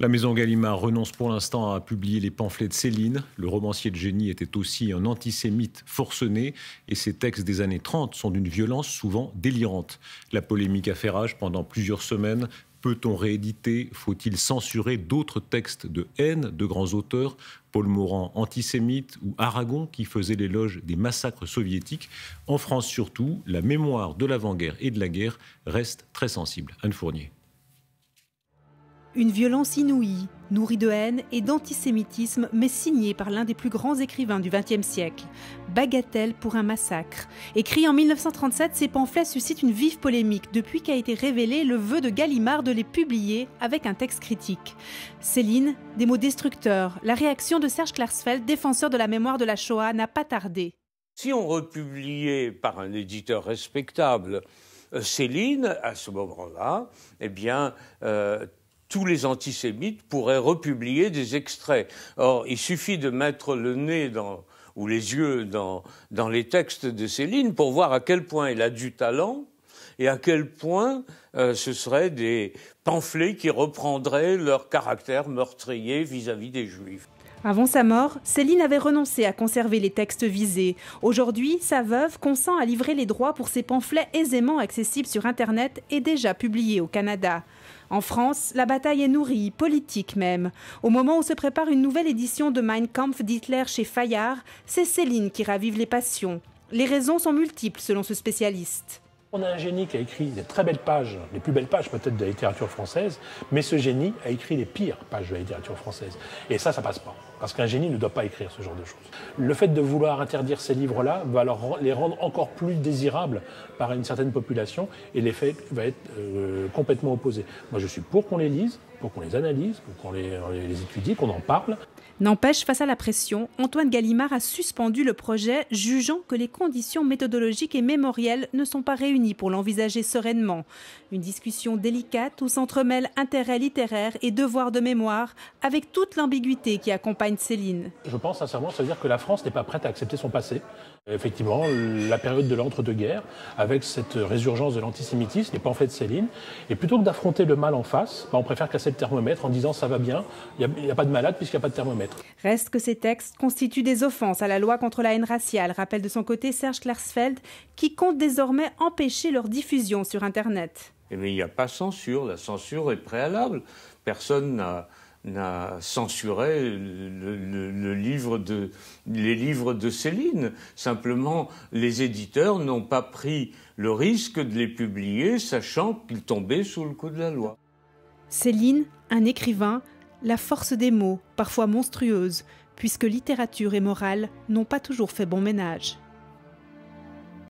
La maison Gallimard renonce pour l'instant à publier les pamphlets de Céline. Le romancier de génie était aussi un antisémite forcené et ses textes des années 30 sont d'une violence souvent délirante. La polémique a fait rage pendant plusieurs semaines. Peut-on rééditer Faut-il censurer d'autres textes de haine de grands auteurs Paul Morand, antisémite, ou Aragon, qui faisait l'éloge des massacres soviétiques En France surtout, la mémoire de l'avant-guerre et de la guerre reste très sensible. Anne Fournier. Une violence inouïe, nourrie de haine et d'antisémitisme, mais signée par l'un des plus grands écrivains du XXe siècle. Bagatelle pour un massacre. Écrit en 1937, ces pamphlets suscitent une vive polémique depuis qu'a été révélé le vœu de Gallimard de les publier avec un texte critique. Céline, des mots destructeurs. La réaction de Serge Klarsfeld, défenseur de la mémoire de la Shoah, n'a pas tardé. Si on republiait par un éditeur respectable, euh, Céline, à ce moment-là, eh bien, euh, tous les antisémites pourraient republier des extraits. Or, il suffit de mettre le nez ou les yeux dans, dans les textes de Céline pour voir à quel point il a du talent et à quel point euh, ce seraient des pamphlets qui reprendraient leur caractère meurtrier vis à -vis des juifs. Avant sa mort, Céline avait renoncé à conserver les textes visés. Aujourd'hui, sa veuve consent à livrer les droits pour ses pamphlets aisément accessibles sur Internet et déjà publiés au Canada. En France, la bataille est nourrie, politique même. Au moment où se prépare une nouvelle édition de Mein Kampf d'Hitler chez Fayard, c'est Céline qui ravive les passions. Les raisons sont multiples selon ce spécialiste. On a un génie qui a écrit des très belles pages, les plus belles pages peut-être de la littérature française, mais ce génie a écrit les pires pages de la littérature française. Et ça, ça passe pas. Parce qu'un génie ne doit pas écrire ce genre de choses. Le fait de vouloir interdire ces livres-là va les rendre encore plus désirables par une certaine population et l'effet va être euh, complètement opposé. Moi, je suis pour qu'on les lise, pour qu'on les analyse, pour qu'on les, étudie, qu'on en parle. N'empêche, face à la pression, Antoine Gallimard a suspendu le projet, jugeant que les conditions méthodologiques et mémorielles ne sont pas réunies pour l'envisager sereinement. Une discussion délicate où s'entremêlent intérêts littéraires et devoirs de mémoire, avec toute l'ambiguïté qui accompagne Céline. Je pense sincèrement, ça veut dire que la France n'est pas prête à accepter son passé. Effectivement, la période de l'entre-deux-guerres, avec cette résurgence de l'antisémitisme, n'est pas en fait Céline. Et plutôt que d'affronter le mal en face, bah, on préfère casser de thermomètre en disant ça va bien, il n'y a, pas de malade puisqu'il n'y a pas de thermomètre. Reste que ces textes constituent des offenses à la loi contre la haine raciale, rappelle de son côté Serge Klarsfeld, qui compte désormais empêcher leur diffusion sur Internet. mais eh il n'y a pas censure, la censure est préalable. Personne n'a censuré livre de, les livres de Céline. Simplement, les éditeurs n'ont pas pris le risque de les publier, sachant qu'ils tombaient sous le coup de la loi. Céline, un écrivain, la force des mots, parfois monstrueuse, puisque littérature et morale n'ont pas toujours fait bon ménage.